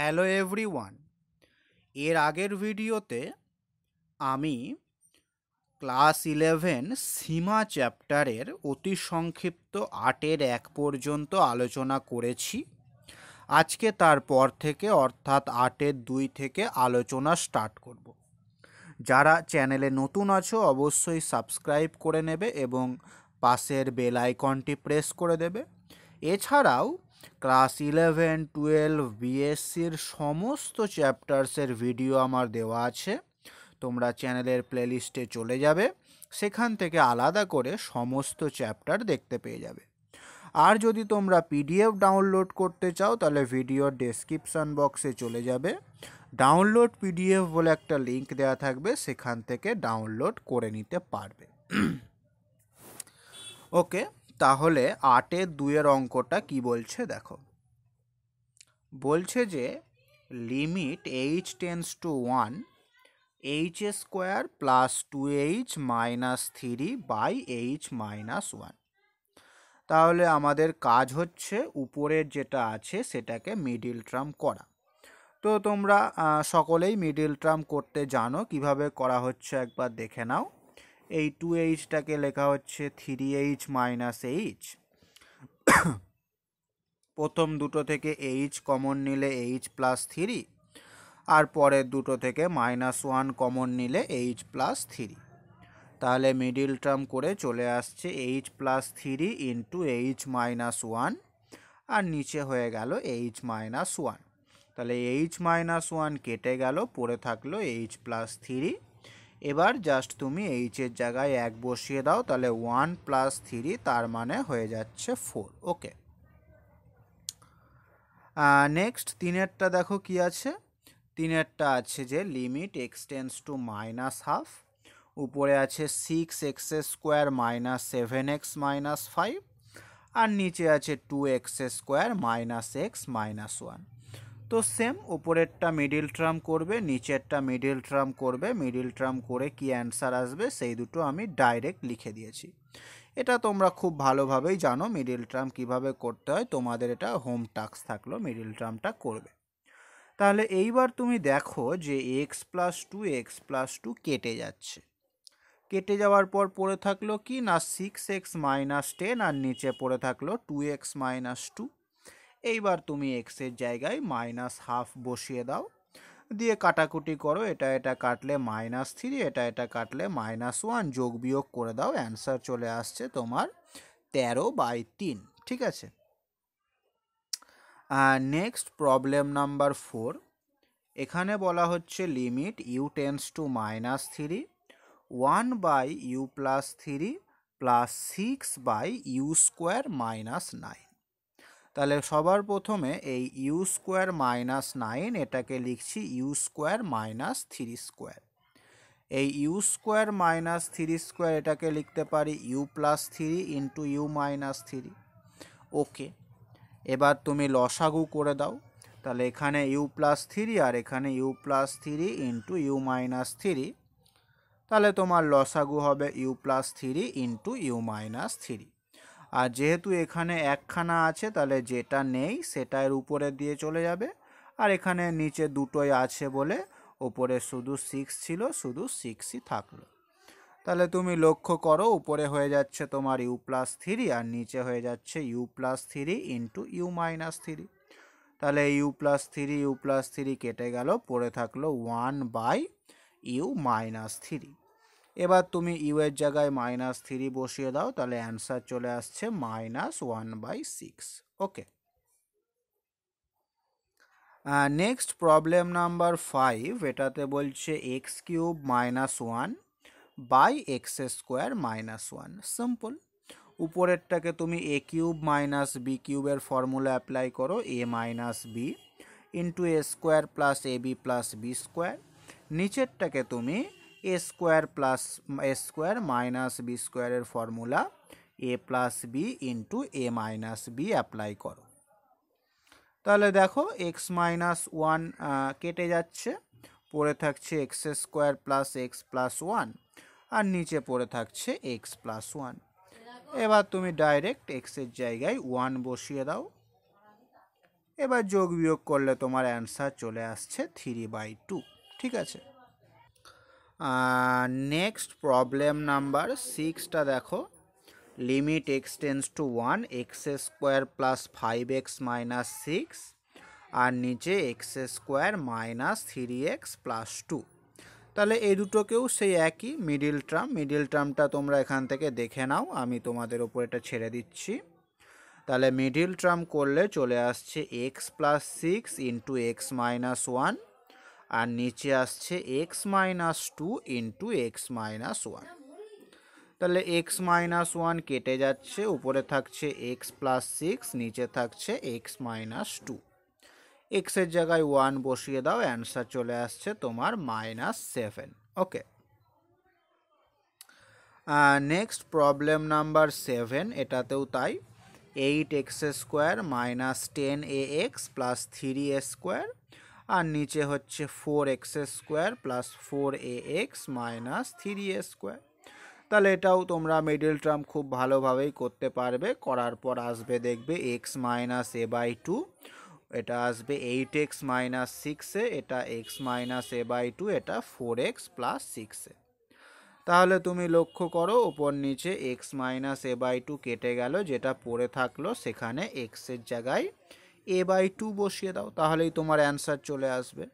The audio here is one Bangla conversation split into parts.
হ্যালো এভরিওয়ান এর আগের ভিডিওতে আমি ক্লাস ইলেভেন সীমা চ্যাপ্টারের অতি সংক্ষিপ্ত আটের এক পর্যন্ত আলোচনা করেছি আজকে তারপর থেকে অর্থাৎ আটের দুই থেকে আলোচনা স্টার্ট করব যারা চ্যানেলে নতুন আছো অবশ্যই সাবস্ক্রাইব করে নেবে এবং পাশের বেল আইকনটি প্রেস করে দেবে এছাড়াও ক্লাস ইলেভেন টুয়েলভ বিএসসির সমস্ত চ্যাপ্টার্সের ভিডিও আমার দেওয়া আছে তোমরা চ্যানেলের প্লেলিস্টে চলে যাবে সেখান থেকে আলাদা করে সমস্ত চ্যাপ্টার দেখতে পেয়ে যাবে আর যদি তোমরা পিডিএফ ডাউনলোড করতে চাও তাহলে ভিডিওর ডেসক্রিপশান বক্সে চলে যাবে ডাউনলোড পিডিএফ বলে একটা লিঙ্ক দেওয়া থাকবে সেখান থেকে ডাউনলোড করে নিতে পারবে ওকে তাহলে আটের দুয়ের অঙ্কটা কি বলছে দেখো বলছে যে limit h tends to one h square plus two h minus three by h minus one তাহলে আমাদের কাজ হচ্ছে উপরের যেটা আছে সেটাকে মিডিল ট্রাম করা তো তোমরা সকলেই মিডিল ট্রাম করতে জানো কিভাবে করা হচ্ছে একবার দেখে নাও এই টু এইচটাকে লেখা হচ্ছে থ্রি এইচ মাইনাস এইচ প্রথম দুটো থেকে এইচ কমন নিলে এইচ প্লাস থ্রি আর পরের দুটো থেকে মাইনাস ওয়ান কমন নিলে এইচ প্লাস থ্রি তাহলে মিডিল টার্ম করে চলে আসছে h plus three into h minus one আর নিচে হয়ে গেল এইচ মাইনাস ওয়ান তাহলে এইচ মাইনাস ওয়ান কেটে গেল পড়ে থাকলো এইচ প্লাস থ্রি এবার জাস্ট তুমি এইচের জায়গায় এক বসিয়ে দাও তাহলে ওয়ান প্লাস থ্রি তার মানে হয়ে যাচ্ছে ফোর ওকে নেক্সট তিনেরটা দেখো কি আছে তিনেরটা আছে যে limit x tends to minus half উপরে আছে six x square minus seven x minus five আর নিচে আছে two x square minus x minus one তো সেম উপরেরটা মিডিল টার্ম করবে নিচেরটা মিডিল টার্ম করবে মিডিল টার্ম করে কি অ্যান্সার আসবে সেই দুটো আমি ডাইরেক্ট লিখে দিয়েছি এটা তোমরা খুব ভালোভাবেই জানো মিডিল টার্ম কিভাবে করতে হয় তোমাদের এটা হোম টাস্ক থাকলো মিডিল টার্মটা করবে তাহলে এইবার তুমি দেখো যে x plus two x plus two কেটে যাচ্ছে কেটে যাওয়ার পর পড়ে থাকলো কি না সিক্স এক্স মাইনাস টেন আর নিচে পড়ে থাকলো টু এক্স মাইনাস টু এইবার তুমি এক্সের জায়গায় মাইনাস হাফ বসিয়ে দাও দিয়ে কাটাকুটি করো এটা এটা কাটলে মাইনাস থ্রি এটা এটা কাটলে মাইনাস ওয়ান যোগ বিয়োগ করে দাও অ্যান্সার চলে আসছে তোমার তেরো বাই তিন ঠিক আছে নেক্সট প্রবলেম নাম্বার ফোর এখানে বলা হচ্ছে limit u tends to minus three one by u plus three plus six by u square minus nine তাহলে সবার প্রথমে এই ইউ স্কোয়ার মাইনাস নাইন এটাকে লিখছি u square minus three square এই u square minus three square এটাকে লিখতে পারি u plus three into u minus three okay এবার তুমি লসাগু করে দাও তাহলে এখানে ইউ প্লাস থ্রি আর এখানে u plus three into u minus three তাহলে তোমার লসাগু হবে u plus three into u minus three আর যেহেতু এখানে একখানা আছে তাহলে যেটা নেই সেটার উপরে দিয়ে চলে যাবে আর এখানে নিচে দুটোই আছে বলে ওপরে শুধু সিক্স ছিল শুধু সিক্সই থাকলো তাহলে তুমি লক্ষ্য করো উপরে হয়ে যাচ্ছে তোমার ইউ প্লাস থ্রি আর নিচে হয়ে যাচ্ছে u plus three into u minus three তাহলে u plus three u plus three কেটে গেল পড়ে থাকলো one by u minus three এবার তুমি ইউ এর জায়গায় মাইনাস থ্রি বসিয়ে দাও তাহলে অ্যান্সার চলে আসছে minus one by six okay next problem number five এটাতে বলছে x cube minus one by x square minus one simple উপরেরটাকে তুমি এ কিউব মাইনাস বি কিউবের ফর্মুলা অ্যাপ্লাই করো a minus b into a square plus a b plus b square নিচেরটাকে তুমি a square plus a square minus b স্কোয়ারের formula a plus b into a minus b apply করো তাহলে দেখো এক্স মাইনাস ওয়ান কেটে যাচ্ছে পড়ে থাকছে x square plus x plus one আর নিচে পড়ে থাকছে এক্স প্লাস ওয়ান এবার তুমি ডাইরেক্ট এক্সের জায়গায় ওয়ান বসিয়ে দাও এবার যোগ বিয়োগ করলে তোমার অ্যান্সার চলে আসছে থ্রি বাই টু ঠিক আছে নেক্সট প্রবলেম নাম্বার সিক্সটা দেখো limit x tends to one x square plus five x minus six আর নিচে x square minus three x plus two তাহলে এই দুটোকেও সেই একই মিডিল টার্ম মিডিল টার্মটা তোমরা এখান থেকে দেখে নাও আমি তোমাদের ওপর এটা ছেড়ে দিচ্ছি তাহলে মিডিল টার্ম করলে চলে আসছে x plus six into x minus one আর নিচে আসছে x minus two into x minus one তাহলে এক্স মাইনাস ওয়ান কেটে যাচ্ছে উপরে থাকছে এক্স প্লাস সিক্স নিচে থাকছে এক্স মাইনাস টু এক্সের জায়গায় ওয়ান বসিয়ে দাও অ্যান্সার চলে আসছে তোমার minus seven okay next problem number seven এটাতেও তাই eight x square minus ten a x plus three a square আর নিচে হচ্ছে four x square plus four a x minus three a square তাহলে এটাও তোমরা মিডিল টার্ম খুব ভালোভাবেই করতে পারবে করার পর আসবে দেখবে x minus a by two এটা আসবে এইট এক্স মাইনাস সিক্সে এটা x minus a by two এটা ফোর এক্স প্লাস সিক্সে তাহলে তুমি লক্ষ্য করো ওপর নিচে x minus a by two কেটে গেল যেটা পড়ে থাকলো সেখানে এক্সের জায়গায় এ বাই টু বসিয়ে দাও তাহলেই তোমার অ্যান্সার চলে আসবে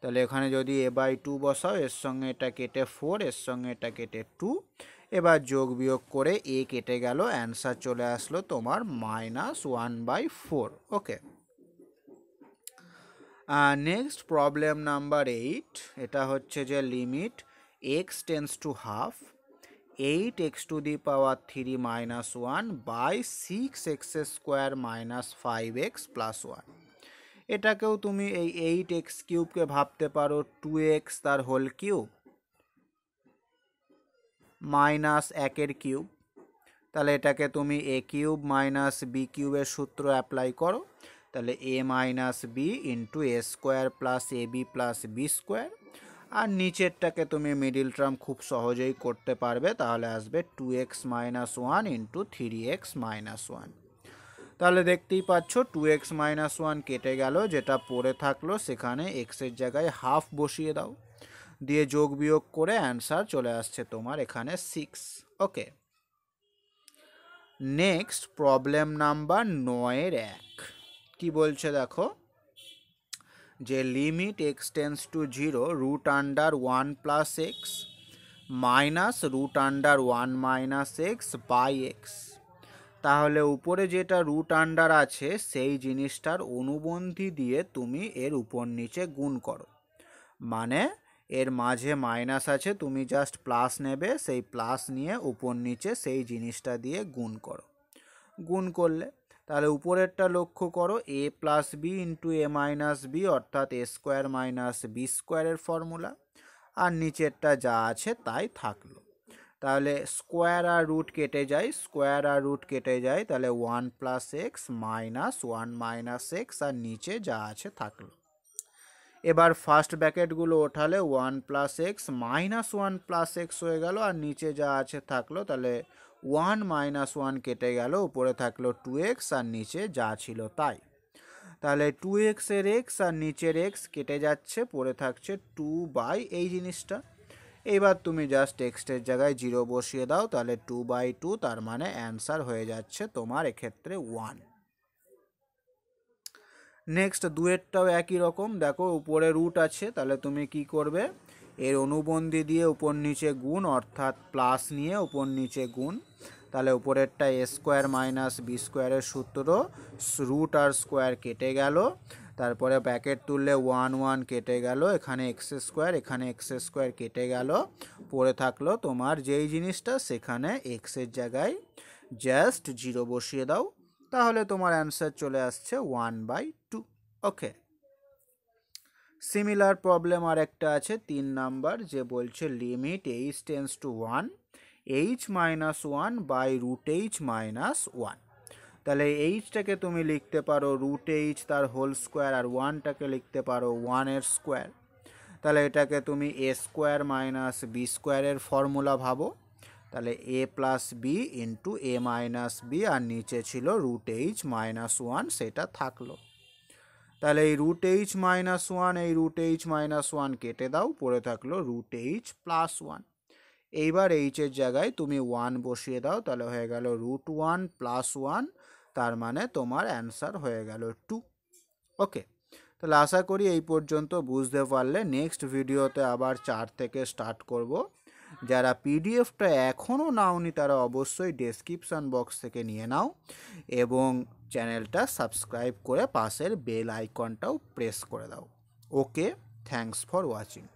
তাহলে এখানে যদি এ বাই টু বসাও এর সঙ্গে এটা কেটে ফোর এর সঙ্গে এটা কেটে টু এবার যোগ বিয়োগ করে এ কেটে গেল অ্যান্সার চলে আসলো তোমার minus one by four okay next problem number eight এটা হচ্ছে যে limit x tends to half eight x to the power three minus one by six x square minus five x plus one এটাকেও তুমি এই এইট এক্স কিউবকে ভাবতে পারো টু এক্স তার হোল কিউব মাইনাস একের কিউব তাহলে এটাকে তুমি এ কিউব মাইনাস বি কিউবের সূত্র অ্যাপ্লাই করো তাহলে a minus b into a square plus a b plus b square আর নিচেরটাকে তুমি মিডিল টার্ম খুব সহজেই করতে পারবে তাহলে আসবে two x minus one into three x minus one তাহলে দেখতেই পাচ্ছ টু এক্স মাইনাস ওয়ান কেটে গেল যেটা পড়ে থাকলো সেখানে এক্সের জায়গায় হাফ বসিয়ে দাও দিয়ে যোগ বিয়োগ করে অ্যান্সার চলে আসছে তোমার এখানে six okay next problem number নয়ের এক কি বলছে দেখো যে limit x tends to zero root under one plus x minus root under one minus x by x তাহলে উপরে যেটা রুট আন্ডার আছে সেই জিনিসটার অনুবন্ধী দিয়ে তুমি এর উপর নিচে গুণ করো মানে এর মাঝে মাইনাস আছে তুমি জাস্ট প্লাস নেবে সেই প্লাস নিয়ে উপর নিচে সেই জিনিসটা দিয়ে গুণ করো গুণ করলে তাহলে উপরেরটা লক্ষ্য করো a plus b into a minus b অর্থাৎ এ স্কোয়ার মাইনাস বি স্কোয়ারের ফর্মুলা আর নিচেরটা যা আছে তাই থাকলো তাহলে স্কোয়ার আর রুট কেটে যায় স্কোয়ার আর রুট কেটে যায় তাহলে one plus x minus one minus x আর নিচে যা আছে থাকলো এবার ফার্স্ট ব্র্যাকেটগুলো ওঠালে one plus x minus one plus x হয়ে গেল আর নিচে যা আছে থাকলো তাহলে ওয়ান মাইনাস ওয়ান কেটে গেল উপরে থাকলো টু এক্স আর নিচে যা ছিল তাই তাহলে টু এক্সের এক্স আর নিচের এক্স কেটে যাচ্ছে পড়ে থাকছে টু বাই এই জিনিসটা এইবার তুমি জাস্ট এক্সটের জায়গায় জিরো বসিয়ে দাও তাহলে টু বাই টু তার মানে অ্যান্সার হয়ে যাচ্ছে তোমার এক্ষেত্রে ওয়ান নেক্সট দুয়েরটাও একই রকম দেখো উপরে রুট আছে তাহলে তুমি কি করবে এর অনুবন্ধী দিয়ে উপর নিচে গুণ অর্থাৎ প্লাস নিয়ে উপর নিচে গুণ তাহলে উপরেরটা এ স্কোয়ার মাইনাস বি স্কোয়ারের সূত্র রুট আর স্কোয়ার কেটে গেল তারপরে ব্যাকেট তুললে ওয়ান ওয়ান কেটে গেল এখানে এক্স স্কোয়ার এখানে এক্স স্কোয়ার কেটে গেল পড়ে থাকলো তোমার যেই জিনিসটা সেখানে এক্সের জায়গায় জাস্ট জিরো বসিয়ে দাও তাহলে তোমার অ্যান্সার চলে আসছে one by two okay similar problem আর একটা আছে তিন নাম্বার যে বলছে limit h tends to one h minus one by root h minus one তাহলে এইচটাকে তুমি লিখতে পারো রুট এইচ তার হোল স্কোয়ার আর ওয়ানটাকে লিখতে পারো ওয়ানের স্কোয়ার তাহলে এটাকে তুমি এ স্কোয়ার মাইনাস বি স্কোয়ারের ফর্মুলা ভাবো তাহলে a plus b into a minus b আর নিচে ছিল রুট এইচ মাইনাস ওয়ান সেটা থাকলো তাহলে এই রুট এইচ মাইনাস ওয়ান এই রুট এইচ মাইনাস ওয়ান কেটে দাও পড়ে থাকলো রুট এইচ প্লাস ওয়ান এইবার এইচের জায়গায় তুমি ওয়ান বসিয়ে দাও তাহলে হয়ে গেল রুট ওয়ান প্লাস ওয়ান তার মানে তোমার অ্যান্সার হয়ে গেল টু ওকে তাহলে আশা করি এই পর্যন্ত বুঝতে পারলে নেক্সট ভিডিওতে আবার চার থেকে স্টার্ট করবো যারা পিডিএফটা এখনও নাওনি তারা অবশ্যই ডেসক্রিপশান বক্স থেকে নিয়ে নাও এবং চ্যানেলটা সাবস্ক্রাইব করে পাশের বেল আইকনটাও প্রেস করে দাও ওকে থ্যাংকস ফর ওয়াচিং